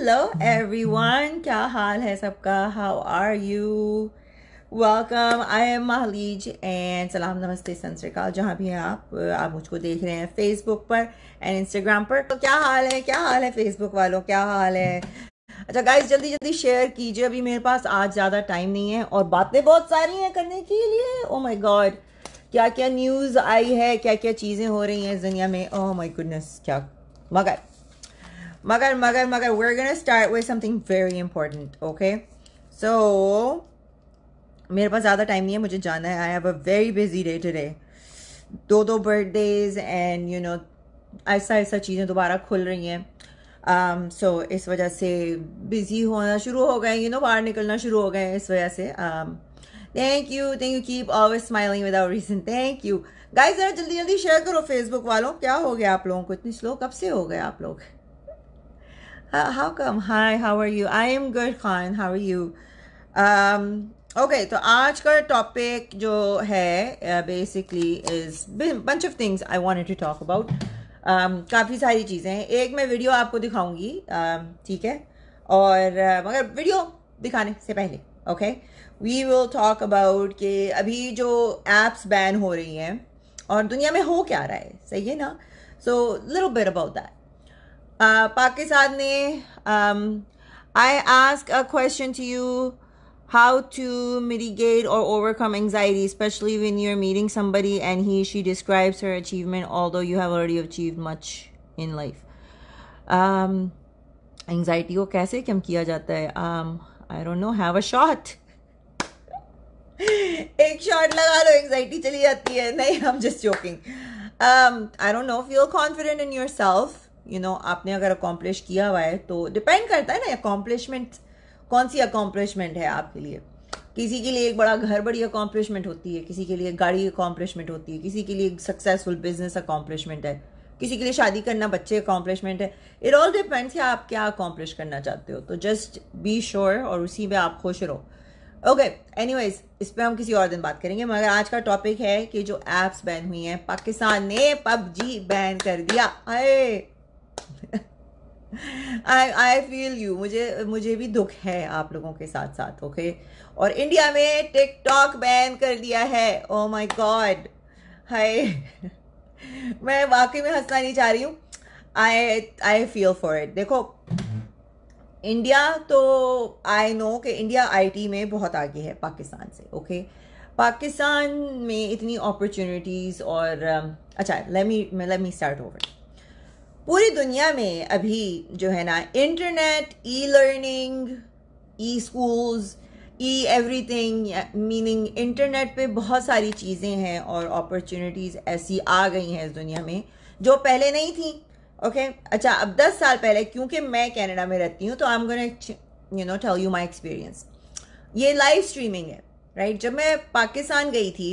Hello everyone क्या हाल है सबका how are you welcome I am महलीज एंड सलाम नमस्ते सत जहाँ भी हैं आप आप मुझको देख रहे हैं फेसबुक पर एंड इंस्टाग्राम पर तो क्या हाल है क्या हाल है फेसबुक वालों क्या हाल है अच्छा गाइस जल्दी जल्दी शेयर कीजिए अभी मेरे पास आज ज़्यादा टाइम नहीं है और बातें बहुत सारी हैं करने के लिए ओ माई गॉड क्या क्या न्यूज़ आई है क्या क्या चीज़ें हो रही हैं इस दुनिया में ओ माई गुडनेस क्या मगर Magar, magar, magar. We're gonna start with something very important, okay? So, मेरे पास ज़्यादा टाइम नहीं है मुझे जाना है I have a very busy day today. दो दो बर्थडेज एंड यू नो ऐसा ऐसा चीज़ें दोबारा खुल रही हैं सो um, so, इस वजह से बिज़ी होना शुरू हो गए यू नो बाहर निकलना शुरू हो गए इस वजह से thank you thank you keep always smiling without reason thank you guys ज़रा जल्दी जल्दी शेयर करो फेसबुक वालों क्या हो गया आप लोगों को इतनी स्लो कब से हो गए आप लोग How, how come? Hi, how are you? I am good, Khan. How are you? Um, okay okay, तो आज का टॉपिक जो है basically is bunch of things I wanted to talk about काफ़ी सारी चीज़ें हैं एक मैं वीडियो आपको दिखाऊंगी um, ठीक um, है और uh, मगर वीडियो दिखाने से पहले okay we will talk about कि अभी जो एप्स बैन हो रही हैं और दुनिया में हो क्या रहा है सही है ना so little bit about that Uh, um, I ask a question to you how to mitigate or overcome anxiety, especially when you're meeting somebody and he she describes her achievement, although you have already achieved much in life. Um, anxiety ko kaise kam kiya jata hai? Um, I don't know. Have a shot. एक शॉट लगा लो anxiety चली जाती है नहीं I am just joking I don't know feel confident in yourself you know आपने अगर अकॉम्प्लिश किया हुआ है तो डिपेंड करता है ना अकॉम्प्लिशमेंट कौन सी अकॉम्प्लिशमेंट है आपके लिए किसी के लिए एक बड़ा घर बड़ी अकॉम्प्लिशमेंट होती है किसी के लिए गाड़ी अकॉम्प्लिशमेंट होती है किसी के लिए सक्सेसफुल बिजनेस अकॉम्प्लिशमेंट है किसी के लिए शादी करना बच्चे अकॉम्प्लिशमेंट है इट ऑल डिपेंड्स है आप क्या अकॉम्प्लिश करना चाहते हो तो जस्ट बी श्योर और उसी में आप खुश रहो ओके एनीवेज इस पर हम किसी और दिन बात करेंगे मगर आज का टॉपिक है कि जो ऐप्स बैन हुई हैं पाकिस्तान ने पबजी बैन कर दिया अरे आई आई फील यू मुझे मुझे भी दुख है आप लोगों के साथ साथ ओके okay? और इंडिया में टिकटॉक बैन कर दिया है ओ माय गॉड हाय मैं वाकई में हंसना नहीं चाह रही हूँ I I feel for it देखो इंडिया तो आई नो कि इंडिया आईटी में बहुत आगे है पाकिस्तान से ओके okay? पाकिस्तान में इतनी अपॉर्चुनिटीज़ और um, अच्छा let me let me start over पूरी दुनिया में अभी जो है ना internet e learning e schools e everything meaning internet पे बहुत सारी चीज़ें हैं और अपॉर्चुनिटीज़ ऐसी आ गई हैं इस दुनिया में जो पहले नहीं थी ओके okay? अच्छा अब 10 साल पहले क्योंकि मैं कनाडा में रहती हूँ तो I am gonna you know tell you my experience ये लाइव स्ट्रीमिंग है राइट right? जब मैं पाकिस्तान गई थी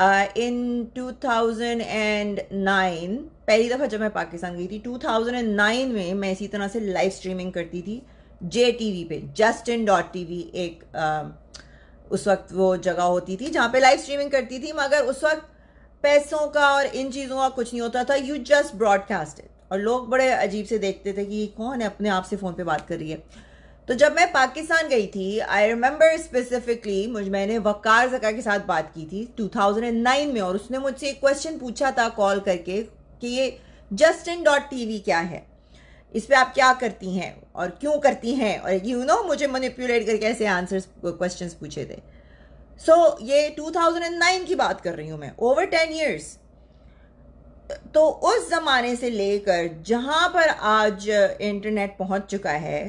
in two thousand and nine पहली दफ़ा जब मैं पाकिस्तान गई थी टू थाउजेंड एंड नाइन में मैं इसी तरह से लाइव स्ट्रीमिंग करती थी जे टी वी पे just in dot T V एक uh, उस वक्त वो जगह होती थी जहाँ पे लाइव स्ट्रीमिंग करती थी मगर उस वक्त पैसों का और इन चीज़ों का कुछ नहीं होता था यू जस्ट ब्रॉडकास्ट और लोग बड़े अजीब से देखते थे कि कौन है अपने आप से फ़ोन पे बात कर रही है तो जब मैं पाकिस्तान गई थी आई रिमेम्बर स्पेसिफिकली मुझ मैंने वकार जका के साथ बात की थी 2009 में और उसने मुझसे एक क्वेश्चन पूछा था कॉल करके कि ये जस्ट इन डॉट टी क्या है इस पर आप क्या करती हैं और क्यों करती हैं और यू you नो know, मुझे मनीपुलेट करके ऐसे आंसर्स क्वेश्चन पूछे थे सो so, ये 2009 की बात कर रही हूँ मैं ओवर टेन ईयर्स तो उस ज़माने से लेकर जहाँ पर आज इंटरनेट पहुँच चुका है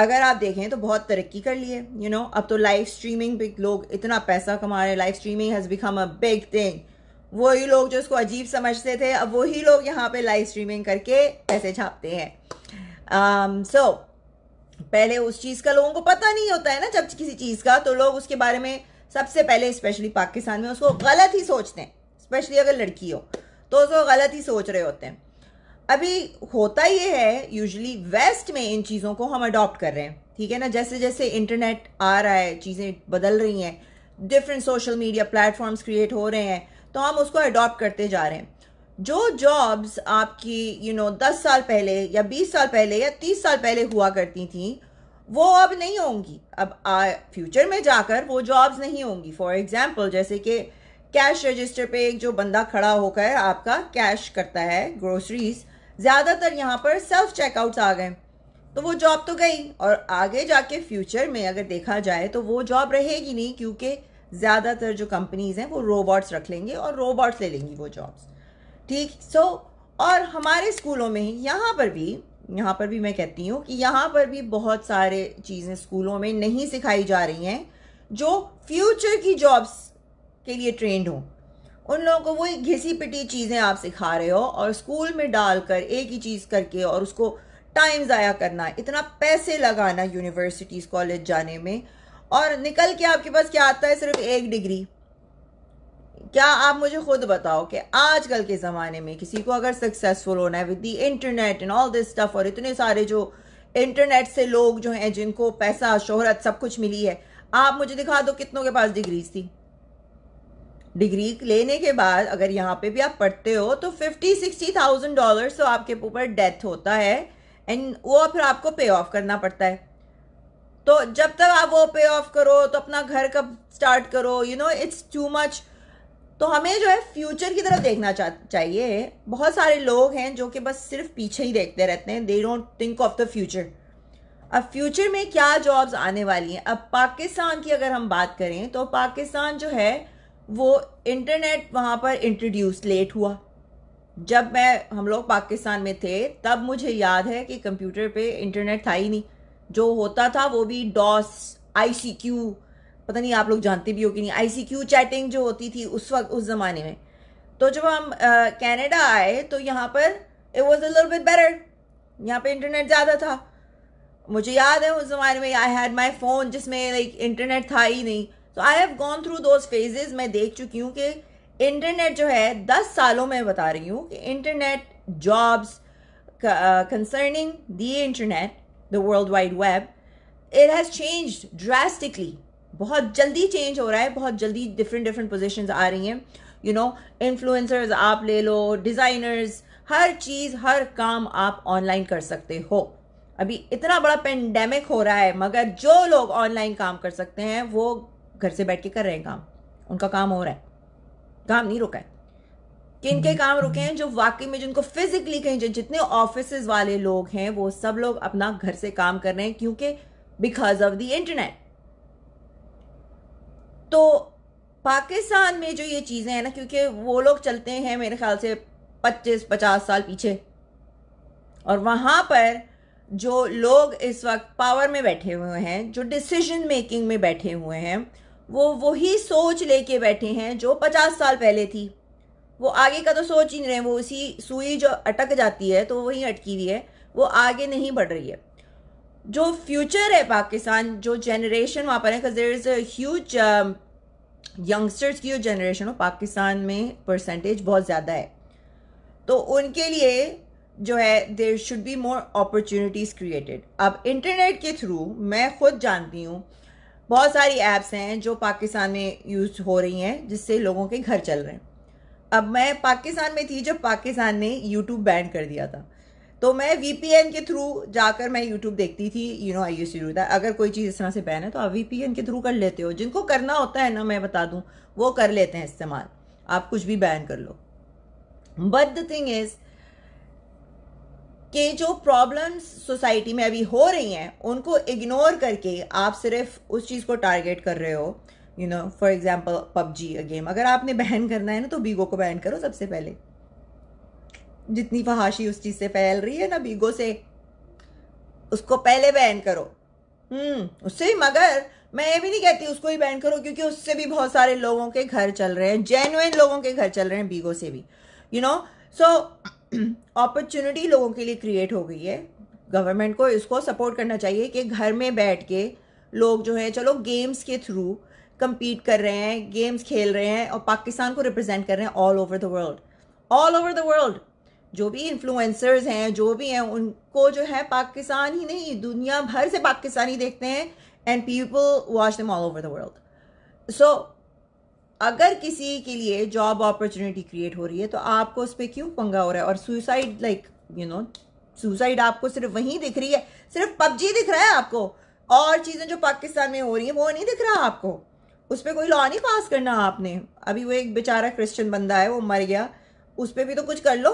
अगर आप देखें तो बहुत तरक्की कर लिए यू नो अब तो लाइव स्ट्रीमिंग पे लोग इतना पैसा कमा रहे हैं live streaming has become a big thing वही लोग जो इसको अजीब समझते थे अब वही लोग यहाँ पे लाइव स्ट्रीमिंग करके पैसे छापते हैं सो um, so, पहले उस चीज़ का लोगों को पता नहीं होता है ना जब किसी चीज़ का तो लोग उसके बारे में सबसे पहले स्पेशली पाकिस्तान में उसको गलत ही सोचते हैं स्पेशली अगर लड़की हो तो उसको गलत ही सोच रहे होते हैं अभी होता ये है यूजली वेस्ट में इन चीज़ों को हम अडॉप्ट कर रहे हैं ठीक है ना जैसे जैसे इंटरनेट आ रहा है चीज़ें बदल रही हैं different social media platforms create हो रहे हैं तो हम उसको अडॉप्ट करते जा रहे हैं जो जॉब्स आपकी यू you नो know, दस साल पहले या बीस साल पहले या तीस साल पहले हुआ करती थी वो अब नहीं होंगी अब फ्यूचर में जाकर वो जॉब्स नहीं होंगी फॉर एग्जाम्पल जैसे कि कैश रजिस्टर पे एक जो बंदा खड़ा होकर आपका कैश करता है ग्रोसरीज़ ज़्यादातर यहाँ पर सेल्फ चेकआउट्स आ गए तो वो जॉब तो गई और आगे जाके फ्यूचर में अगर देखा जाए तो वो जॉब रहेगी नहीं क्योंकि ज़्यादातर जो कंपनीज़ हैं वो रोबोट्स रख लेंगे और रोबोट्स ले लेंगी वो जॉब्स ठीक सो so, और हमारे स्कूलों में यहाँ पर भी यहाँ पर भी मैं कहती हूँ कि यहाँ पर भी बहुत सारे चीज़ें स्कूलों में नहीं सिखाई जा रही हैं जो फ्यूचर की जॉब्स के लिए ट्रेंड हों उन लोगों को वही घिसी पिटी चीज़ें आप सिखा रहे हो और स्कूल में डालकर एक ही चीज़ करके और उसको टाइम ज़ाया करना इतना पैसे लगाना यूनिवर्सिटीज़ कॉलेज जाने में और निकल के आपके पास क्या आता है सिर्फ एक डिग्री क्या आप मुझे खुद बताओ कि आजकल के ज़माने में किसी को अगर सक्सेसफुल होना है with the internet and all this stuff और इतने सारे जो इंटरनेट से लोग जो हैं जिनको पैसा शोहरत सब कुछ मिली है आप मुझे दिखा दो कितनों के पास डिग्रीज थी डिग्री लेने के बाद अगर यहाँ पे भी आप पढ़ते हो तो फिफ्टी सिक्सटी थाउजेंड डॉलर तो आपके ऊपर डेथ होता है एंड वो फिर आपको पे ऑफ करना पड़ता है तो जब तक आप वो पे ऑफ करो तो अपना घर कब स्टार्ट करो you know it's too much तो हमें जो है फ्यूचर की तरफ देखना चा, चाहिए बहुत सारे लोग हैं जो कि बस सिर्फ पीछे ही देखते रहते हैं they don't think of the future अब फ्यूचर में क्या जॉब्स आने वाली हैं अब पाकिस्तान की अगर हम बात करें तो पाकिस्तान जो है वो इंटरनेट वहाँ पर इंट्रोड्यूस लेट हुआ जब मैं हम लोग पाकिस्तान में थे तब मुझे याद है कि कंप्यूटर पे इंटरनेट था ही नहीं जो होता था वो भी डॉस आई पता नहीं आप लोग जानते भी हो कि नहीं आई चैटिंग जो होती थी उस वक्त उस ज़माने में तो जब हम कैनेडा आए तो यहाँ पर it was a little bit better यहाँ पे इंटरनेट ज़्यादा था मुझे याद है उस ज़माने में आई हैड माई फ़ोन जिसमें लाइक इंटरनेट था ही नहीं so I have gone through those phases मैं देख चुकी हूँ कि इंटरनेट जो है दस सालों में बता रही हूँ कि internet jobs concerning the internet the world wide web it has change drastically बहुत जल्दी चेंज हो रहा है बहुत जल्दी डिफरेंट डिफरेंट पोजिशन आ रही हैं यू नो इन्फ्लुएंसर्स आप ले लो डिज़ाइनर्स हर चीज़ हर काम आप ऑनलाइन कर सकते हो अभी इतना बड़ा पेंडेमिक हो रहा है मगर जो लोग ऑनलाइन काम कर सकते हैं वो घर से बैठ के कर रहे हैं काम उनका काम हो रहा है काम नहीं रुका है किन के हम्म। काम रुके हैं जो वाकई में जिनको फिजिकली कहीं जितने ऑफिस वाले लोग हैं वो सब लोग अपना घर से काम कर रहे हैं क्योंकि बिकॉज ऑफ द इंटरनेट तो पाकिस्तान में जो ये चीज़ें हैं ना क्योंकि वो लोग चलते हैं मेरे ख्याल से पच्चीस पचास साल पीछे और वहां पर जो लोग इस वक्त पावर में बैठे हुए हैं जो डिसीजन मेकिंग में बैठे हुए हैं वो वही सोच लेके बैठे हैं जो पचास साल पहले थी वो आगे का तो सोच ही नहीं रहे वो उसी सुई जो अटक जाती है तो वही अटकी हुई है वो आगे नहीं बढ़ रही है जो फ्यूचर है पाकिस्तान जो जनरेशन वहाँ पर है देर इज़ ह्यूज यंगस्टर्स की जो जनरेशन हो पाकिस्तान में परसेंटेज बहुत ज़्यादा है तो उनके लिए जो है there should be more opportunities created अब इंटरनेट के थ्रू मैं खुद जानती हूँ बहुत सारी ऐप्स हैं जो पाकिस्तान में यूज हो रही हैं जिससे लोगों के घर चल रहे हैं अब मैं पाकिस्तान में थी जब पाकिस्तान ने यूट्यूब बैन कर दिया था तो मैं वी के थ्रू जाकर मैं यूट्यूब देखती थी you know I you see that अगर कोई चीज़ इस तरह से बैन है तो आप वी के थ्रू कर लेते हो जिनको करना होता है ना मैं बता दूँ वो कर लेते हैं इस्तेमाल आप कुछ भी बैन कर लो बट द थिंग इज़ कि जो प्रॉब्लम्स सोसाइटी में अभी हो रही हैं उनको इग्नोर करके आप सिर्फ उस चीज़ को टारगेट कर रहे हो you know for example PUBG a game अगर आपने बैन करना है ना तो बीगो को बैन करो सबसे पहले जितनी फहाशी उस चीज़ से फैल रही है ना बीगो से उसको पहले बैन करो हम्म उससे भी मगर मैं ये भी नहीं कहती उसको ही बैन करो क्योंकि उससे भी बहुत सारे लोगों के घर चल रहे हैं जेनुइन लोगों के घर चल रहे हैं बीगो से भी यू नो सो अपॉर्चुनिटी लोगों के लिए क्रिएट हो गई है गवर्नमेंट को इसको सपोर्ट करना चाहिए कि घर में बैठ के लोग जो है चलो गेम्स के थ्रू कंपीट कर रहे हैं गेम्स खेल रहे हैं और पाकिस्तान को रिप्रेजेंट कर रहे हैं all over the world all over the world जो भी इन्फ्लुएंसर्स हैं जो भी हैं उनको जो है पाकिस्तान ही नहीं दुनिया भर से पाकिस्तानी देखते हैं and people watch them all over the world so अगर किसी के लिए जॉब अपॉर्चुनिटी क्रिएट हो रही है तो आपको उस पर क्यों पंगा हो रहा है और suicide like you know suicide आपको सिर्फ वहीं दिख रही है सिर्फ पबजी दिख रहा है आपको और चीज़ें जो पाकिस्तान में हो रही हैं वो नहीं दिख रहा आपको उस पर कोई लॉ नहीं पास करना आपने अभी वो एक बेचारा क्रिश्चियन बंदा है वो मर गया उस पर भी तो कुछ कर लो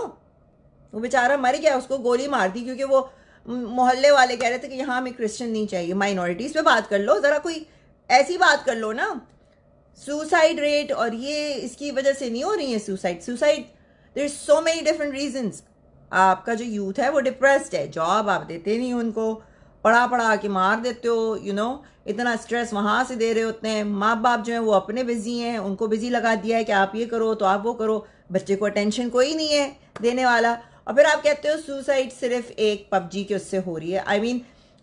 वो बेचारा मर गया उसको गोली मार दी क्योंकि वो मोहल्ले वाले कह रहे थे कि यहाँ हमें क्रिश्चियन नहीं चाहिए माइनॉरिटीज़ पे बात कर लो ज़रा कोई ऐसी बात कर लो ना सुसाइड रेट और ये इसकी वजह से नहीं हो रही है suicide suicide there is so many different reasons आपका जो यूथ है वो डिप्रेस्ड है जॉब आप देते नहीं उनको पढ़ा पढ़ा के मार देते हो यू नो इतना स्ट्रेस वहाँ से दे रहे होते हैं माँ बाप जो हैं वो अपने बिजी हैं उनको बिजी लगा दिया है कि आप ये करो तो आप वो करो बच्चे को अटेंशन कोई नहीं है देने वाला और फिर आप कहते हो सुसाइड सिर्फ एक पबजी के उससे हो रही है I mean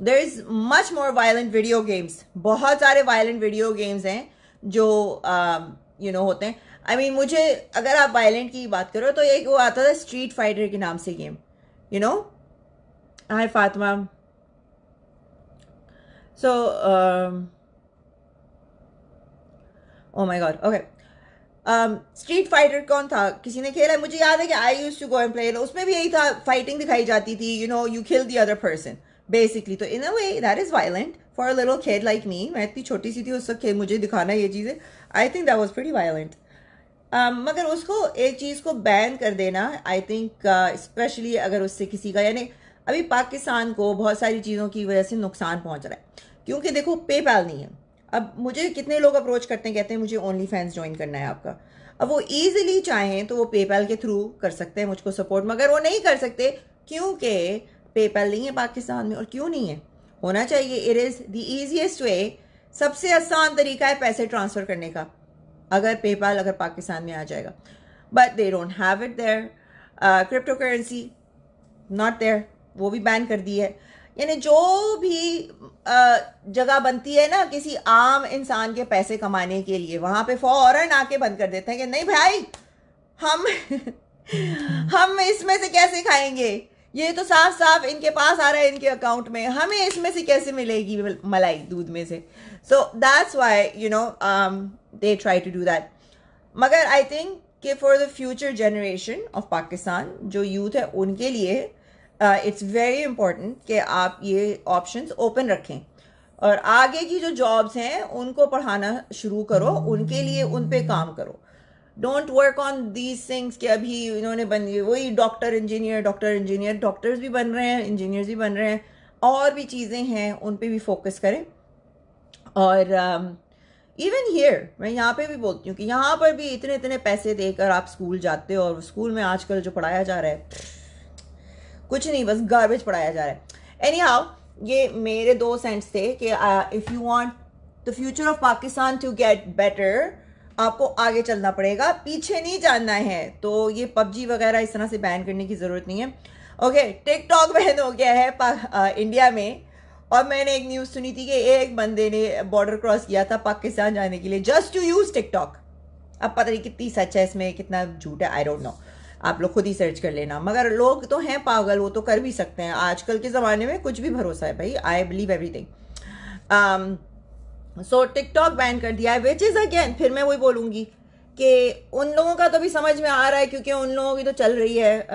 there is much more violent video games बहुत सारे वायलेंट वीडियो गेम्स हैं जो यू um, नो होते हैं आई मीन मुझे अगर आप वायलेंट की बात करो तो एक वो आता था स्ट्रीट फाइटर के नाम से game you know hi Fatima so oh my god okay street fighter कौन था किसी ने खेला मुझे याद है कि I use to go and play उसमें भी यही था फाइटिंग दिखाई जाती थी यू नो यू खेल दी अदर पर्सन बेसिकली तो in a way that is violent for a little kid like me मैं इतनी छोटी सी थी उस वक्त मुझे दिखाना ये चीज़ें I think that was very violent मगर उसको एक चीज़ को बैन कर देना आई थिंक स्पेशली अगर उससे किसी का यानी अभी पाकिस्तान को बहुत सारी चीज़ों की वजह से नुकसान पहुंच रहा है क्योंकि देखो पेपैल नहीं है अब मुझे कितने लोग अप्रोच करते हैं कहते हैं मुझे ओनली फैंस ज्वाइन करना है आपका अब वो ईजिली चाहें तो वो पेपैल के थ्रू कर सकते हैं मुझको सपोर्ट मगर वो नहीं कर सकते क्योंकि पेपैल नहीं है पाकिस्तान में और क्यों नहीं है होना चाहिए it is the easiest way सबसे आसान तरीका है पैसे ट्रांसफ़र करने का अगर पेपाल अगर पाकिस्तान में आ जाएगा but they don't have it there crypto currency not there वो भी बैन कर दी है यानी जो भी uh, जगह बनती है ना किसी आम इंसान के पैसे कमाने के लिए वहाँ पे फ़ौरन आके बंद कर देते हैं कि नहीं भाई हम हम इसमें से कैसे खाएंगे ये तो साफ साफ इनके पास आ रहा है इनके अकाउंट में हमें इसमें से कैसे मिलेगी मलाई दूध में से so that's why you know they try to do that मगर आई थिंक कि for the future generation of Pakistan जो यूथ है उनके लिए इट्स वेरी इंपॉर्टेंट कि आप ये ऑप्शन ओपन रखें और आगे की जो जॉब्स हैं उनको पढ़ाना शुरू करो उनके लिए उन पर काम करो don't work on these things कि अभी इन्होंने बन वही doctor engineer doctor engineer doctors भी बन रहे हैं इंजीनियर्स भी बन रहे हैं और भी चीज़ें हैं उन पर भी फोकस करें और इवन um, हियर मैं यहाँ पे भी बोलती हूँ कि यहाँ पर भी इतने इतने पैसे देकर आप स्कूल जाते हो और स्कूल में आजकल जो पढ़ाया जा रहा है कुछ नहीं बस गार्बेज पढ़ाया जा रहा है एनी हाउ ये मेरे दो सेंट्स थे कि if you want the future of Pakistan to get better आपको आगे चलना पड़ेगा पीछे नहीं जानना है तो ये पबजी वगैरह इस तरह से बैन करने की ज़रूरत नहीं है ओके टिकटॉक बैन हो गया है आ, इंडिया में और मैंने एक न्यूज़ सुनी थी कि एक बंदे ने बॉर्डर क्रॉस किया था पाकिस्तान जाने के लिए जस्ट टू यूज़ टिकटॉक अब पता नहीं कितनी सच है इसमें कितना झूठ है आई डोंट नो आप लोग खुद ही सर्च कर लेना मगर लोग तो हैं पागल वो तो कर भी सकते हैं आजकल के ज़माने में कुछ भी भरोसा है भाई I believe everything so TikTok ban कर दिया है विच इज़ अगेन फिर मैं वही बोलूँगी कि उन लोगों का तो भी समझ में आ रहा है क्योंकि उन लोगों की तो चल रही है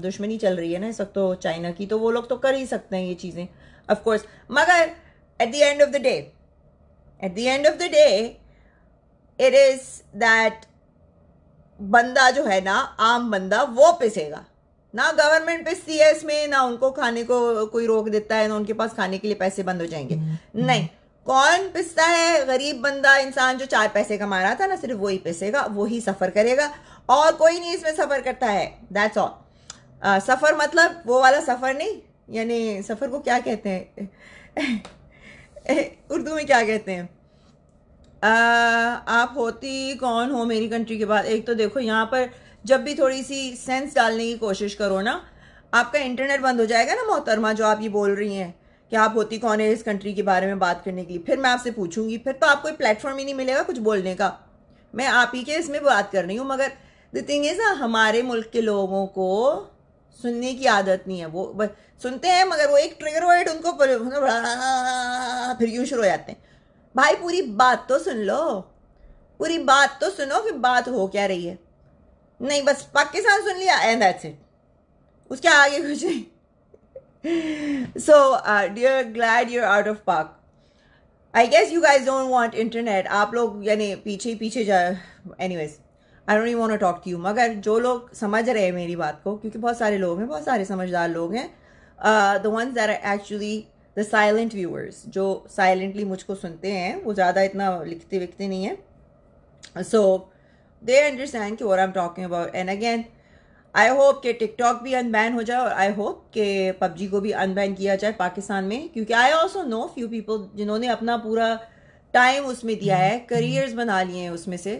दुश्मनी चल रही है ना इस वक्त तो चाइना की तो वो लोग तो कर ही सकते हैं ये चीज़ें ऑफकोर्स मगर at the end of the day at the end of the day it is that बंदा जो है ना आम बंदा वो पिसेगा ना गवर्नमेंट पिसती है इसमें ना उनको खाने को कोई रोक देता है ना उनके पास खाने के लिए पैसे बंद हो जाएंगे हम्म। नहीं कौन पिसता है गरीब बंदा इंसान जो चार पैसे कमा रहा था ना सिर्फ वही पिसेगा वही सफ़र करेगा और कोई नहीं इसमें सफ़र करता है दैट्स ऑल सफ़र मतलब वो वाला सफ़र नहीं यानी सफ़र को क्या कहते हैं उर्दू में क्या कहते हैं आप होती कौन हो मेरी कंट्री के बाद एक तो देखो यहाँ पर जब भी थोड़ी सी सेंस डालने की कोशिश करो ना आपका इंटरनेट बंद हो जाएगा ना मोहतरमा जो आप ये बोल रही हैं कि आप होती कौन है इस कंट्री के बारे में बात करने के लिए फिर मैं आपसे पूछूंगी फिर तो आपको प्लेटफॉर्म ही नहीं मिलेगा कुछ बोलने का मैं आप ही के इसमें बात कर रही हूँ मगर द थिंग इज़ ना हमारे मुल्क के लोगों को सुनने की आदत नहीं है वो सुनते हैं मगर वो एक ट्रिगर वर्ड उनको मतलब, हाँ, फिर यूँ शुरू हो जाते हैं भाई पूरी बात तो सुन लो पूरी बात तो सुनो कि बात हो क्या रही है नहीं बस पाकिस्तान सुन लिया एंड दैट्स इट उसके आगे कुछ नहीं so uh dear glad you're out of park i guess you guys don't want internet aap log yani piche piche ja anyways i don't even want to talk to you magar jo log samajh rahe hai meri baat ko kyunki bahut sare log hain bahut sare samajhdar log hain the ones that are actually the silent viewers jo silently mujhko sunte hain wo zyada itna likhte vikte nahi hai so they understand ki what i'm talking about and again I hope के TikTok भी unban हो जाए और I hope कि PUBG को भी unban किया जाए पाकिस्तान में क्योंकि I also know few people जिन्होंने अपना पूरा टाइम उसमें दिया है करियर्स हम्म, हम्म। बना लिए हैं उसमें से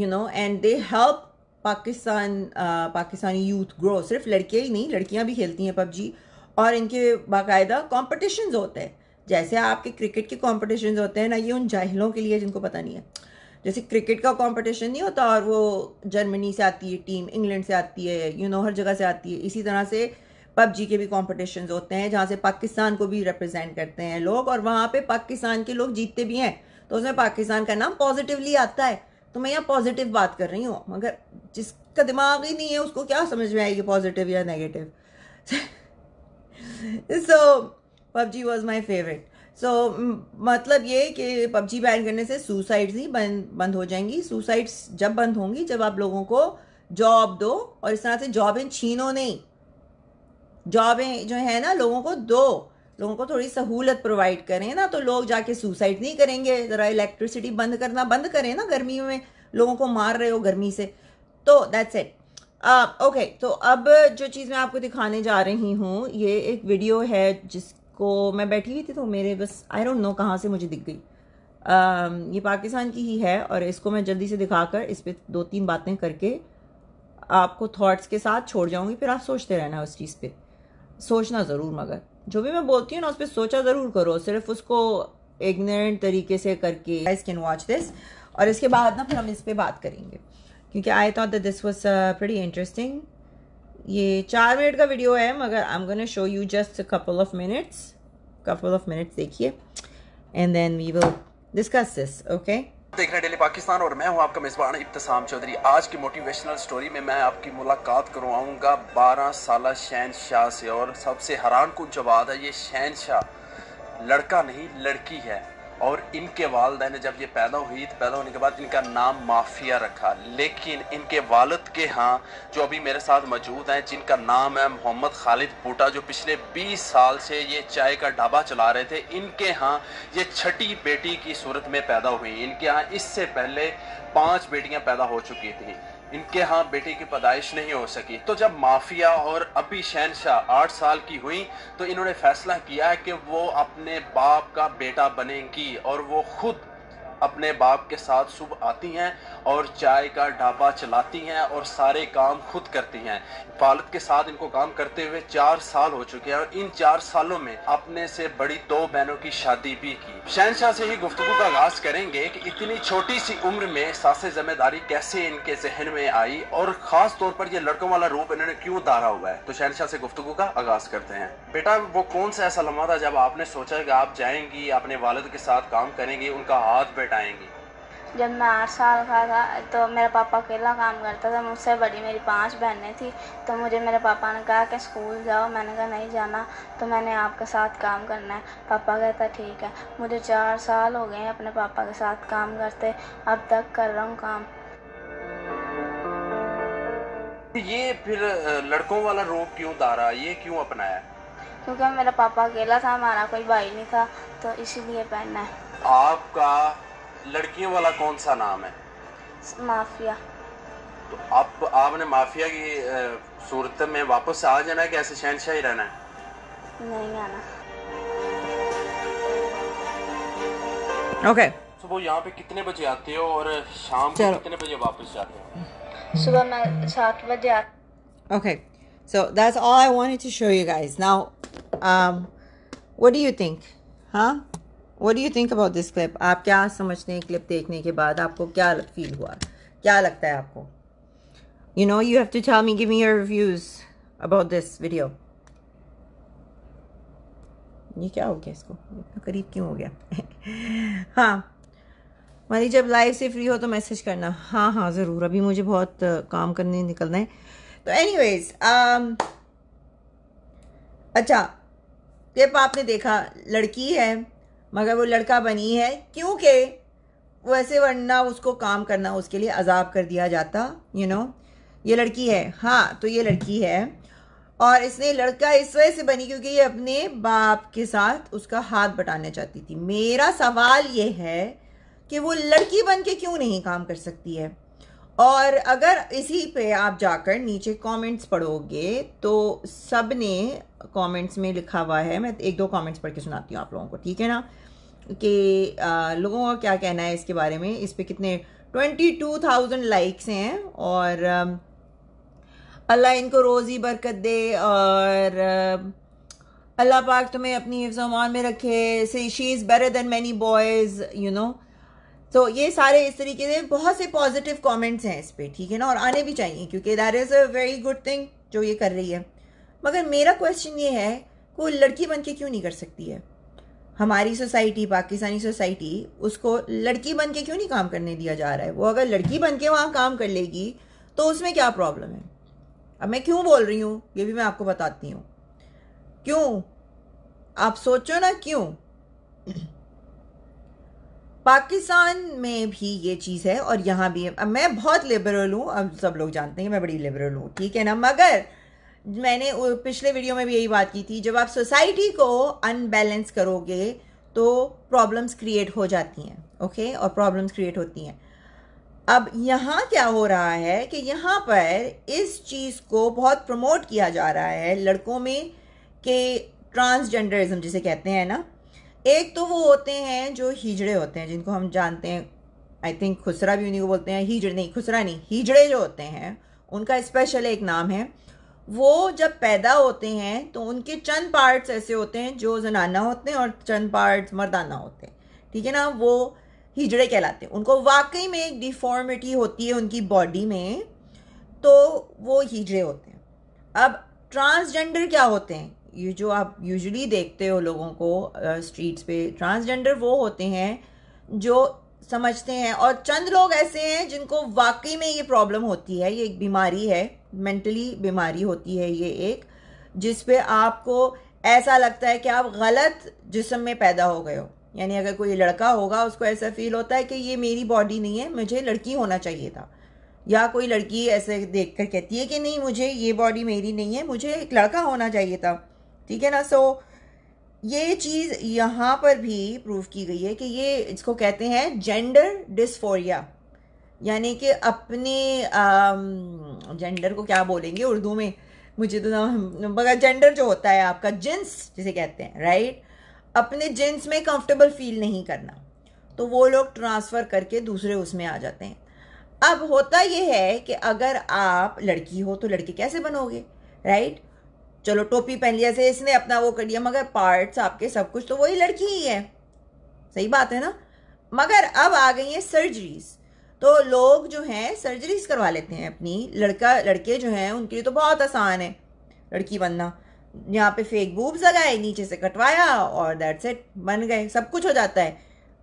you know and they help Pakistan uh, Pakistani youth grow सिर्फ लड़के ही नहीं लड़कियां भी खेलती हैं पबजी और इनके बाकायदा कॉम्पटिशन होते हैं जैसे आपके क्रिकेट के कॉम्पटिशन होते हैं ना ये उन जाहिलों के लिए जिनको पता नहीं है जैसे क्रिकेट का कंपटीशन नहीं होता और वो जर्मनी से आती है टीम इंग्लैंड से आती है यू you नो know, हर जगह से आती है इसी तरह से पबजी के भी कॉम्पिटिशन होते हैं जहाँ से पाकिस्तान को भी रिप्रेजेंट करते हैं लोग और वहाँ पर पाकिस्तान के लोग जीतते भी हैं तो उसमें पाकिस्तान का नाम पॉजिटिवली आता है तो मैं यहाँ पॉजिटिव बात कर रही हूँ मगर जिसका दिमाग ही नहीं है उसको क्या समझ में आएगी पॉजिटिव या negative so PUBG was my favourite so so, मतलब ये कि पबजी बैन करने से सुसाइड्स ही बंद बंद हो जाएंगी सुसाइड्स जब बंद होंगी जब आप लोगों को जॉब दो और इस तरह से जॉबें छीनो नहीं जॉबें जो है ना लोगों को दो लोगों को थोड़ी सहूलत प्रोवाइड करें ना तो लोग जाके सुसाइड नहीं करेंगे ज़रा इलेक्ट्रिसिटी बंद करना बंद करें ना गर्मी में लोगों को मार रहे हो गर्मी से तो दैट्स इट ओके तो अब जो चीज़ मैं आपको दिखाने जा रही हूँ ये एक वीडियो है जिस को मैं बैठी हुई थी तो मेरे बस आई डोंट नो कहाँ से मुझे दिख गई ये पाकिस्तान की ही है और इसको मैं जल्दी से दिखाकर इस पर दो तीन बातें करके आपको थॉट्स के साथ छोड़ जाऊंगी फिर आप सोचते रहना उस चीज़ पे सोचना ज़रूर मगर जो भी मैं बोलती हूँ ना उस पर सोचा ज़रूर करो सिर्फ उसको इग्नोरेंट तरीके से करके आई कैन वॉच दिस और इसके बाद ना फिर हम इस पर बात करेंगे क्योंकि I thought this was pretty interesting ये चार मिनट का वीडियो है मगर I am gonna show you just couple of minutes couple of minutes देखिए and then we will discuss this okay देख रहे डेली पाकिस्तान और मैं हूं आपका मेज़बान इब्तसाम चौधरी आज की मोटिवेशनल स्टोरी में मैं आपकी मुलाकात करवाऊंगा बारह साल शहन शाह से और सबसे हैरान कुछ जवाब है ये शहन शाह लड़का नहीं लड़की है और इनके ने जब ये पैदा हुई तो पैदा होने के बाद इनका नाम माफिया रखा लेकिन इनके वालद के यहाँ जो अभी मेरे साथ मौजूद हैं जिनका नाम है मोहम्मद खालिद बूटा जो पिछले 20 साल से ये चाय का ढाबा चला रहे थे इनके यहाँ ये छठी बेटी की सूरत में पैदा हुई इनके यहाँ इससे पहले पाँच बेटियाँ पैदा हो चुकी थी इनके यहाँ बेटे की पैदाइश नहीं हो सकी तो जब माफिया और अभी शहनशाह आठ साल की हुई तो इन्होंने फैसला किया है कि वो अपने बाप का बेटा बनेंगी और वो खुद अपने बाप के साथ सुबह आती हैं और चाय का ढाबा चलाती हैं और सारे काम खुद करती हैं वालद के साथ इनको काम करते हुए चार साल हो चुके हैं और इन चार सालों में अपने से बड़ी दो बहनों की शादी भी की शहनशाह से ही गुफ्तु का आगाज करेंगे कि इतनी छोटी सी उम्र में सासे जिम्मेदारी कैसे इनके जहन में आई और खास तौर पर यह लड़कों वाला रूप इन्होंने क्यों धारा हुआ है तो शहनशाह से गुफ्तु का आगाज करते हैं बेटा वो कौन सा ऐसा लम्हा था जब आपने सोचा कि आप जाएंगी अपने वालद के साथ काम करेंगी उनका हाथ बैठ हटाएंगी जब मैं आठ साल का था तो मेरा पापा अकेला काम करता था मुझसे बड़ी मेरी पांच बहनें थी तो मुझे मेरे पापा ने कहा कि स्कूल जाओ मैंने कहा नहीं जाना तो मैंने आपके साथ काम करना है पापा कहता ठीक है मुझे चार साल हो गए हैं अपने पापा के साथ काम करते अब तक कर रहा हूँ काम तो ये फिर लड़कों वाला रोग क्यों दारा ये क्यों अपनाया क्योंकि मेरा पापा अकेला था हमारा कोई भाई नहीं था तो इसीलिए पहनना है आपका लड़कियों वाला कौन सा नाम है माफिया तो आप आपने माफिया की सूरत में वापस आ जाना है कैसे ऐसे शहनशाह ही रहना है नहीं आना Okay. सुबह तो यहाँ पे कितने बजे आते हो और शाम को कितने बजे वापस जाते हो सुबह मैं सात बजे आ Okay. So that's all I wanted to show you guys. Now, um, what do you think? Huh? वो do you think about this clip आप क्या समझते हैं क्लिप देखने के बाद आपको क्या फील हुआ क्या लगता है आपको you know you have to tell me give me your reviews about this video ये क्या हो गया इसको इतना करीब क्यों हो गया हाँ हमारी जब लाइव से फ्री हो तो मैसेज करना हाँ हाँ ज़रूर अभी मुझे बहुत काम करने निकलना है तो एनी वेज um, अच्छा क्लिप आपने देखा लड़की है मगर वो लड़का बनी है क्योंकि वैसे वरना उसको काम करना उसके लिए अजाब कर दिया जाता यू you नो know? ये लड़की है हाँ तो ये लड़की है और इसने लड़का इस वजह से बनी क्योंकि ये अपने बाप के साथ उसका हाथ बटाना चाहती थी मेरा सवाल ये है कि वो लड़की बन के क्यों नहीं काम कर सकती है और अगर इसी पे आप जाकर नीचे कमेंट्स पढ़ोगे तो सब ने कमेंट्स में लिखा हुआ है मैं एक दो कमेंट्स पढ़ के सुनाती हूँ आप लोगों को ठीक है ना कि लोगों का क्या कहना है इसके बारे में इस पर कितने ट्वेंटी टू थाउजेंड लाइक्स हैं और अल्लाह इनको रोज़ी बरकत दे और अल्लाह पाक तुम्हें अपनी हिफ्ज़ में रखे से she is better than many boys you know तो ये सारे इस तरीके से बहुत से पॉजिटिव कमेंट्स हैं इस पर ठीक है ना और आने भी चाहिए क्योंकि that is a very good thing जो ये कर रही है मगर मेरा क्वेश्चन ये है कि वो लड़की बन के क्यों नहीं कर सकती है हमारी सोसाइटी पाकिस्तानी सोसाइटी उसको लड़की बन के क्यों नहीं काम करने दिया जा रहा है वो अगर लड़की बन के वहाँ काम कर लेगी तो उसमें क्या प्रॉब्लम है अब मैं क्यों बोल रही हूँ ये भी मैं आपको बताती हूँ क्यों आप सोचो ना क्यों पाकिस्तान में भी ये चीज़ है और यहाँ भी अब मैं बहुत लिबरल हूँ अब सब लोग जानते हैं मैं बड़ी लिबरल हूँ ठीक है ना मगर मैंने पिछले वीडियो में भी यही बात की थी जब आप सोसाइटी को अनबैलेंस करोगे तो प्रॉब्लम्स क्रिएट हो जाती हैं ओके और प्रॉब्लम्स क्रिएट होती हैं अब यहाँ क्या हो रहा है कि यहाँ पर इस चीज़ को बहुत प्रमोट किया जा रहा है लड़कों में कि ट्रांसजेंडरिज्म जिसे कहते हैं ना एक तो वो होते हैं जो हिजड़े होते हैं जिनको हम जानते हैं आई थिंक खुसरा भी उन्हीं को बोलते हैं हिजड़े नहीं खुसरा नहीं हिजड़े जो होते हैं उनका स्पेशल एक नाम है वो जब पैदा होते हैं तो उनके चंद पार्ट्स ऐसे होते हैं जो जनाना होते हैं और चंद पार्ट्स मर्दाना होते हैं ठीक है ना वो हिजड़े कहलाते हैं उनको वाकई में एक डिफॉर्मिटी होती है उनकी बॉडी में तो वो हिजड़े होते हैं अब ट्रांसजेंडर क्या होते हैं ये जो आप यूजुअली देखते हो लोगों को स्ट्रीट्स पे ट्रांसजेंडर वो होते हैं जो समझते हैं और चंद लोग ऐसे हैं जिनको वाकई में ये प्रॉब्लम होती है ये एक बीमारी है मेंटली बीमारी होती है ये एक जिस पे आपको ऐसा लगता है कि आप गलत जिसम में पैदा हो गए हो यानी अगर कोई लड़का होगा उसको ऐसा फील होता है कि ये मेरी बॉडी नहीं है मुझे लड़की होना चाहिए था या कोई लड़की ऐसे देख कर कहती है कि नहीं मुझे ये बॉडी मेरी नहीं है मुझे एक लड़का होना चाहिए था ठीक है ना सो so, ये चीज़ यहाँ पर भी प्रूव की गई है कि ये इसको कहते हैं जेंडर डिस्फोरिया यानी कि अपने जेंडर को क्या बोलेंगे उर्दू में मुझे तो मगर जेंडर जो होता है आपका जिन्स जिसे कहते हैं राइट अपने जिन्स में कंफर्टेबल फील नहीं करना तो वो लोग ट्रांसफ़र करके दूसरे उसमें आ जाते हैं अब होता ये है कि अगर आप लड़की हो तो लड़के कैसे बनोगे राइट चलो टोपी पहन लिया से इसने अपना वो कर लिया मगर पार्ट्स आपके सब कुछ तो वही लड़की ही है सही बात है ना मगर अब आ गई हैं सर्जरीज तो लोग जो हैं सर्जरीज करवा लेते हैं अपनी लड़का लड़के जो हैं उनके लिए तो बहुत आसान है लड़की बनना यहाँ पे फेक बूब्स लगाए नीचे से कटवाया और दैट्स इट बन गए सब कुछ हो जाता है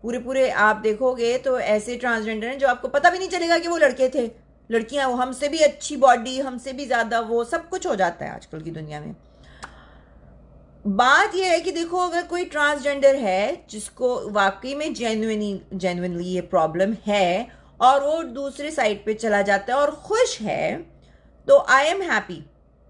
पूरे पूरे आप देखोगे तो ऐसे ट्रांसजेंडर हैं जो आपको पता भी नहीं चलेगा कि वो लड़के थे लड़कियां वो हमसे भी अच्छी बॉडी हमसे भी ज़्यादा वो सब कुछ हो जाता है आजकल की दुनिया में बात यह है कि देखो अगर कोई ट्रांसजेंडर है जिसको वाकई में जेन्यनली जेनुनली ये प्रॉब्लम है और वो दूसरे साइड पे चला जाता है और खुश है तो आई एम हैप्पी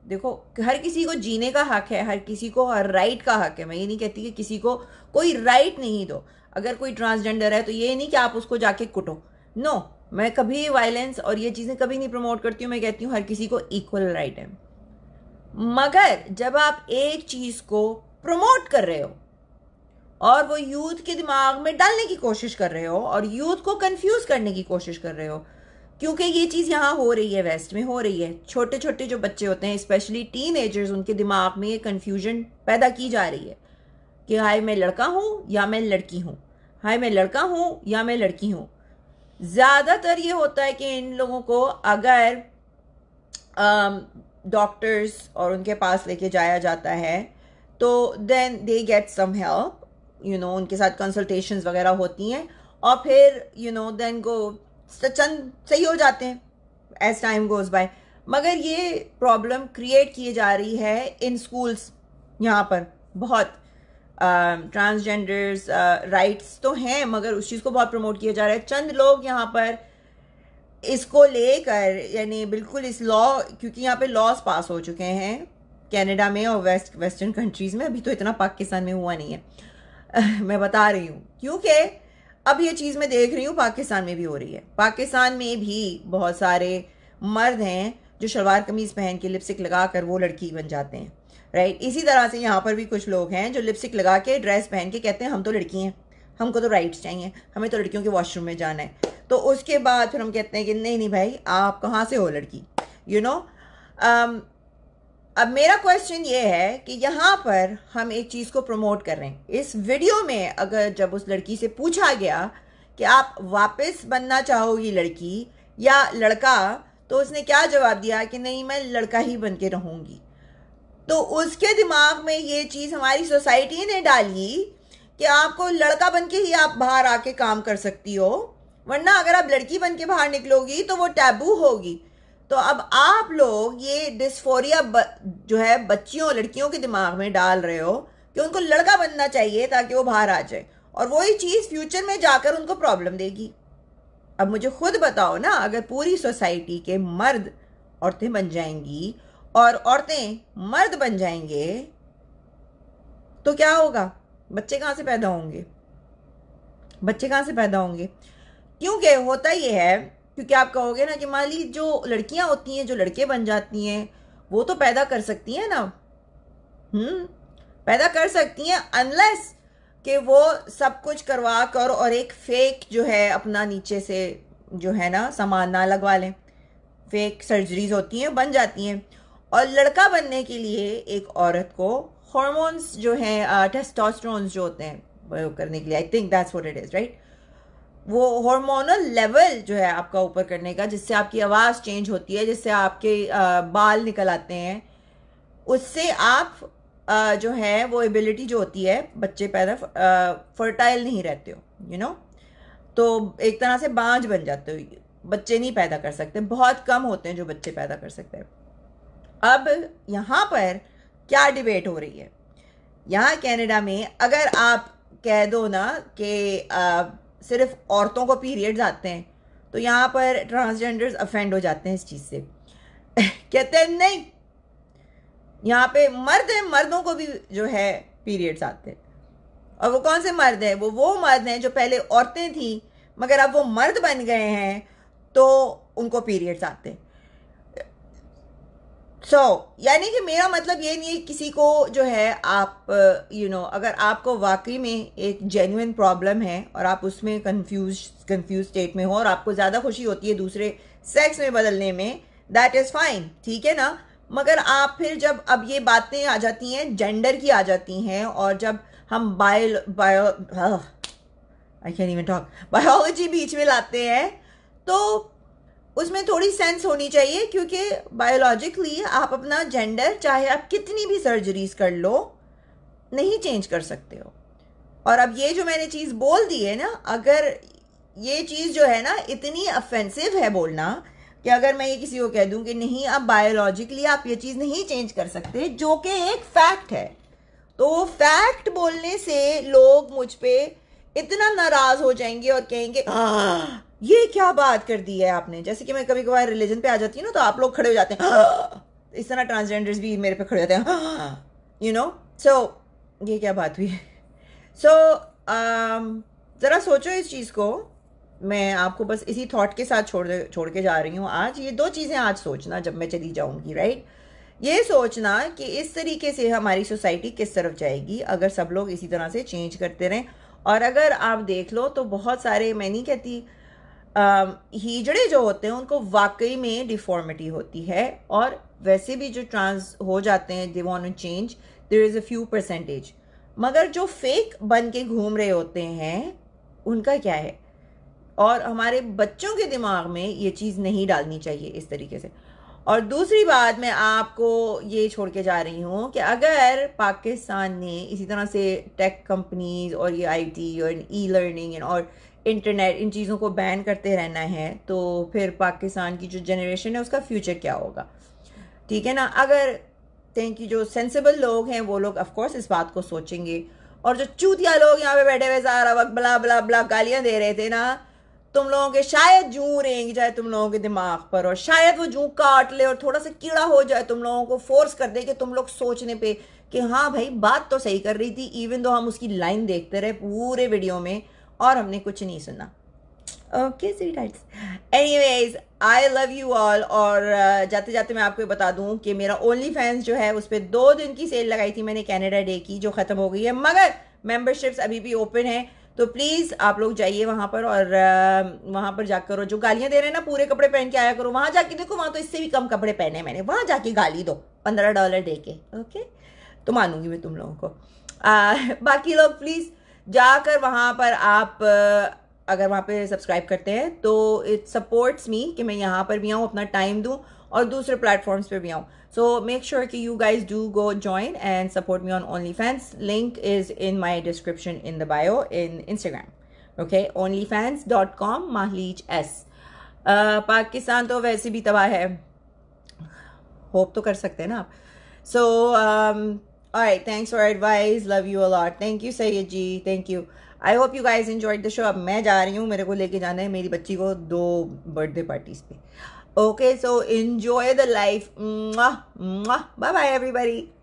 देखो हर किसी को जीने का हक है हर किसी को हर राइट का हक है मैं ये नहीं कहती कि किसी को कोई राइट नहीं दो अगर कोई ट्रांसजेंडर है तो ये नहीं कि आप उसको जाके कुटो नो no, मैं कभी वायलेंस और ये चीज़ें कभी नहीं प्रमोट करती हूँ मैं कहती हूँ हर किसी को इक्वल राइट है मगर जब आप एक चीज़ को प्रमोट कर रहे हो और वो यूथ के दिमाग में डालने की कोशिश कर रहे हो और यूथ को कंफ्यूज करने की कोशिश कर रहे हो क्योंकि ये चीज़ यहाँ हो रही है वेस्ट में हो रही है छोटे छोटे जो बच्चे होते हैं स्पेशली टीन एजर्स उनके दिमाग में ये कन्फ्यूजन पैदा की जा रही है कि हाय मैं लड़का हूँ या मैं लड़की हूँ हाय मैं लड़का हूँ या मैं लड़की हूँ ज़्यादातर ये होता है कि इन लोगों को अगर डॉक्टर्स um, और उनके पास लेके जाया जाता है तो then they get some help you know उनके साथ कंसल्टेशन वगैरह होती हैं और फिर यू नो देन गो चंद सही हो जाते हैं एज टाइम गोज बाय मगर ये प्रॉब्लम क्रिएट की जा रही है इन स्कूल्स यहाँ पर बहुत ट्रांसजेंडर्स um, राइट्स uh, तो हैं मगर उस चीज़ को बहुत प्रमोट किया जा रहा है चंद लोग यहाँ पर इसको लेकर यानी बिल्कुल इस लॉ क्योंकि यहाँ पे लॉज पास हो चुके हैं कनाडा में और वेस्ट वेस्टर्न कंट्रीज़ में अभी तो इतना पाकिस्तान में हुआ नहीं है मैं बता रही हूँ क्योंकि अब ये चीज़ मैं देख रही हूँ पाकिस्तान में भी हो रही है पाकिस्तान में भी बहुत सारे मर्द हैं जो शलवार कमीज़ पहन के लिपस्टिक लगा कर वो लड़की बन जाते हैं राइट इसी तरह से यहाँ पर भी कुछ लोग हैं जो लिपस्टिक लगा के ड्रेस पहन के कहते हैं हम तो लड़की हैं हमको तो राइट्स चाहिए हमें तो लड़कियों के वॉशरूम में जाना है तो उसके बाद फिर हम कहते हैं कि नहीं नहीं भाई आप कहाँ से हो लड़की you you know know? um, अब मेरा क्वेश्चन ये है कि यहाँ पर हम एक चीज़ को प्रमोट कर रहे हैं इस वीडियो में अगर जब उस लड़की से पूछा गया कि आप वापस बनना चाहोगी लड़की या लड़का तो उसने क्या जवाब दिया कि नहीं मैं लड़का ही बन के रहूँगी तो उसके दिमाग में ये चीज़ हमारी सोसाइटी ने डाली कि आपको लड़का बन के ही आप बाहर आके काम कर सकती हो वरना अगर आप लड़की बन के बाहर निकलोगी तो वो टैबू होगी तो अब आप लोग ये डिस्फोरिया जो है बच्चियों लड़कियों के दिमाग में डाल रहे हो कि उनको लड़का बनना चाहिए ताकि वो बाहर आ जाए और वही चीज़ फ्यूचर में जाकर उनको प्रॉब्लम देगी अब मुझे खुद बताओ ना अगर पूरी सोसाइटी के मर्द औरतें बन जाएंगी और औरतें मर्द बन जाएंगे तो क्या होगा बच्चे कहाँ से पैदा होंगे बच्चे कहाँ से पैदा होंगे क्योंकि होता ये है क्योंकि आप कहोगे ना कि मान लीजिए जो लड़कियाँ होती हैं जो लड़के बन जाती हैं वो तो पैदा कर सकती हैं ना हम्म पैदा कर सकती हैं अनलेस कि वो सब कुछ करवा कर और एक फेक जो है अपना नीचे से जो है ना सामान ना लगवा लें फेक सर्जरीज होती हैं बन जाती हैं और लड़का बनने के लिए एक औरत को हॉर्मोन्स जो हैं टेस्टोस्टेरोन्स जो होते हैं प्रयोग करने के लिए I think that's what it is right वो हार्मोनल लेवल जो है आपका ऊपर करने का जिससे आपकी आवाज़ चेंज होती है जिससे आपके आ, बाल निकल आते हैं उससे आप आ, जो है वो एबिलिटी जो होती है बच्चे पैदा फर्टाइल नहीं रहते हो यू you नो know? तो एक तरह से बांझ बन जाते हो बच्चे नहीं पैदा कर सकते बहुत कम होते हैं जो बच्चे पैदा कर सकते हैं अब यहाँ पर क्या डिबेट हो रही है यहाँ कनाडा में अगर आप कह दो ना कि सिर्फ औरतों को पीरियड्स आते हैं तो यहाँ पर ट्रांसजेंडर्स अफेंड हो जाते हैं इस चीज़ से कहते हैं नहीं यहाँ पे मर्द हैं मर्दों को भी जो है पीरियड्स आते हैं और वो कौन से मर्द हैं वो वो मर्द हैं जो पहले औरतें थीं मगर अब वो मर्द बन गए हैं तो उनको पीरियड्स आते हैं सो so, यानी कि मेरा मतलब ये नहीं है किसी को जो है आप you uh, know you know, अगर आपको वाकई में एक जेन्यून प्रॉब्लम है और आप उसमें कंफ्यूज कंफ्यूज स्टेट में हो और आपको ज़्यादा खुशी होती है दूसरे सेक्स में बदलने में दैट इज़ फाइन ठीक है ना मगर आप फिर जब अब ये बातें आ जाती हैं जेंडर की आ जाती हैं और जब हम bio bio I can even talk biology बीच में लाते हैं तो उसमें थोड़ी सेंस होनी चाहिए क्योंकि बायोलॉजिकली आप अपना जेंडर चाहे आप कितनी भी सर्जरीज कर लो नहीं चेंज कर सकते हो और अब ये जो मैंने चीज़ बोल दी है ना अगर ये चीज़ जो है ना इतनी अफेंसिव है बोलना कि अगर मैं ये किसी को कह दूं कि नहीं आप बायोलॉजिकली आप ये चीज़ नहीं चेंज कर सकते जो कि एक फैक्ट है तो फैक्ट बोलने से लोग मुझ पर इतना नाराज़ हो जाएंगे और कहेंगे ये क्या बात कर दी है आपने जैसे कि मैं कभी कभार रिलीजन पे आ जाती हूँ ना तो आप लोग खड़े हो जाते हैं हाँ! इस तरह ट्रांसजेंडर्स भी मेरे पे खड़े होते हैं यू नो सो ये क्या बात हुई है सो so, um, ज़रा सोचो इस चीज़ को मैं आपको बस इसी थॉट के साथ छोड़ छोड़ के जा रही हूँ आज ये दो चीज़ें आज सोचना जब मैं चली जाऊँगी राइट ये सोचना कि इस तरीके से हमारी सोसाइटी किस तरफ जाएगी अगर सब लोग इसी तरह से चेंज करते रहें और अगर आप देख लो तो बहुत सारे मैं नहीं कहती हीजड़े जो होते हैं उनको वाकई में डिफॉर्मिटी होती है और वैसे भी जो ट्रांस हो जाते हैं they want change there is a few percentage मगर जो फेक बन के घूम रहे होते हैं उनका क्या है और हमारे बच्चों के दिमाग में ये चीज़ नहीं डालनी चाहिए इस तरीके से और दूसरी बात मैं आपको ये छोड़ के जा रही हूँ कि अगर पाकिस्तान ने इसी तरह से टेक कंपनीज और ये आईटी और ई लर्निंग और इंटरनेट इन चीज़ों को बैन करते रहना है तो फिर पाकिस्तान की जो जनरेशन है उसका फ्यूचर क्या होगा ठीक है ना अगर कहीं की जो सेंसिबल लोग हैं वो लोग ऑफकोर्स इस बात को सोचेंगे और जो चूतिया लोग यहाँ पे बैठे हुए सारा वक्त बला बला बला गालियाँ दे रहे थे ना तुम लोगों के शायद जू रेंग जाए तुम लोगों के दिमाग पर और शायद वो जू काट ले और थोड़ा सा कीड़ा हो जाए तुम लोगों को फोर्स कर दे कि तुम लोग सोचने पे कि हाँ भाई बात तो सही कर रही थी इवन तो हम उसकी लाइन देखते रहे पूरे वीडियो में और हमने कुछ नहीं सुना okay any anyways I love you all और जाते जाते मैं आपको बता दूं कि मेरा ओनली फैंस जो है उस पर दो दिन की सेल लगाई थी मैंने कैनेडा डे की जो ख़त्म हो गई है मगर मेम्बरशिप्स अभी भी ओपन है तो प्लीज़ आप लोग जाइए वहाँ पर और वहाँ पर जाकर और जो गालियाँ दे रहे हैं ना पूरे कपड़े पहन के आया करो वहाँ जाके देखो वहाँ तो इससे भी कम कपड़े पहने मैंने वहाँ जाके गाली दो पंद्रह डॉलर दे के ओके तो मानूंगी मैं तुम लोगों को आ, बाकी लोग प्लीज़ जाकर वहाँ पर आप अगर वहाँ पे सब्सक्राइब करते हैं तो इट सपोर्ट्स मी कि मैं यहाँ पर भी आऊँ अपना टाइम दूँ और दूसरे प्लेटफॉर्म्स पे भी आऊँ सो मेक श्योर कि you guys do go join and support me on OnlyFans link is in my description in the bio in Instagram okay OnlyFans dot com माहलीच एस पाकिस्तान तो वैसे भी तबाह है होप तो कर सकते हैं ना आप सो so, um, All right, thanks for advice. Love you a lot. Thank you, Sayyid Thank you. I hope you guys enjoyed the show. अब मैं जा रही हूँ मेरे को लेके जाना है मेरी बच्ची को दो बर्थडे पार्टीज पे okay so enjoy the life bye